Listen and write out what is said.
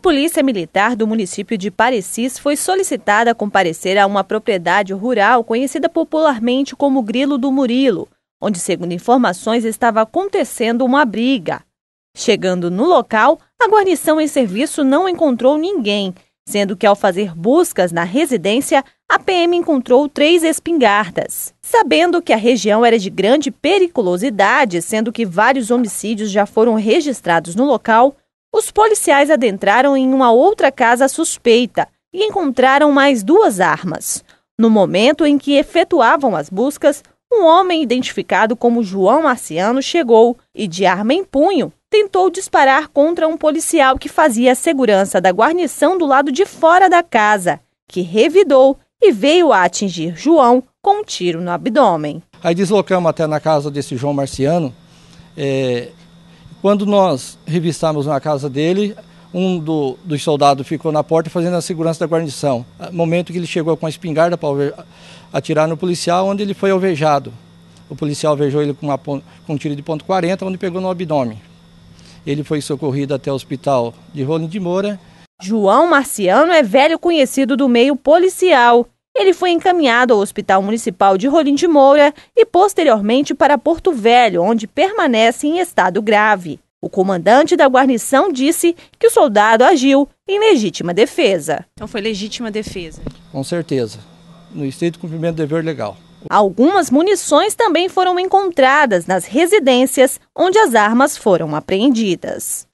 Polícia Militar do município de Parecis foi solicitada a comparecer a uma propriedade rural conhecida popularmente como Grilo do Murilo, onde, segundo informações, estava acontecendo uma briga. Chegando no local, a guarnição em serviço não encontrou ninguém, sendo que ao fazer buscas na residência, a PM encontrou três espingardas. Sabendo que a região era de grande periculosidade, sendo que vários homicídios já foram registrados no local, os policiais adentraram em uma outra casa suspeita e encontraram mais duas armas. No momento em que efetuavam as buscas, um homem identificado como João Marciano chegou e, de arma em punho, tentou disparar contra um policial que fazia a segurança da guarnição do lado de fora da casa, que revidou e veio a atingir João com um tiro no abdômen. Aí deslocamos até na casa desse João Marciano. É, quando nós revistamos na casa dele, um do, dos soldados ficou na porta fazendo a segurança da guarnição. Momento que ele chegou com a espingarda para atirar no policial, onde ele foi alvejado. O policial alvejou ele com, uma, com um tiro de ponto .40, onde pegou no abdômen. Ele foi socorrido até o hospital de Rolim de Moura. João Marciano é velho conhecido do meio policial ele foi encaminhado ao Hospital Municipal de Rolim de Moura e posteriormente para Porto Velho, onde permanece em estado grave. O comandante da guarnição disse que o soldado agiu em legítima defesa. Então foi legítima defesa. Com certeza. No estrito cumprimento do dever legal. Algumas munições também foram encontradas nas residências onde as armas foram apreendidas.